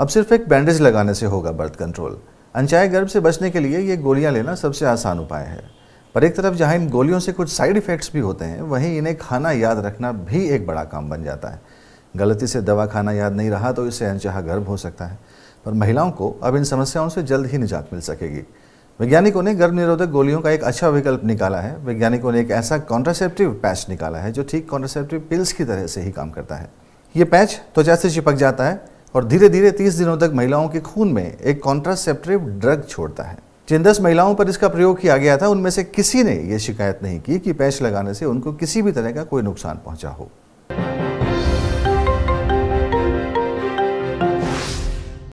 अब सिर्फ एक बैंडेज लगाने से होगा बर्थ कंट्रोल अनचाहे गर्भ से बचने के लिए ये गोलियां लेना सबसे आसान उपाय है पर एक तरफ जहां इन गोलियों से कुछ साइड इफ़ेक्ट्स भी होते हैं वहीं इन्हें खाना याद रखना भी एक बड़ा काम बन जाता है गलती से दवा खाना याद नहीं रहा तो इससे अनचाह गर्भ हो सकता है पर महिलाओं को अब इन समस्याओं से जल्द ही निजात मिल सकेगी वैज्ञानिकों ने गर्भ निरोधक गोलियों का एक अच्छा विकल्प निकाला है वैज्ञानिकों ने एक ऐसा कॉन्ट्रासेप्टिव पैच निकाला है जो ठीक कॉन्ट्रासेप्टिव पिल्स की तरह से ही काम करता है ये पैच त्वचा तो से चिपक जाता है और धीरे धीरे 30 दिनों तक महिलाओं के खून में एक कॉन्ट्रासेप्टिव ड्रग छोड़ता है जिन दस महिलाओं पर इसका प्रयोग किया गया था उनमें से किसी ने यह शिकायत नहीं की कि पैच लगाने से उनको किसी भी तरह का कोई नुकसान पहुंचा हो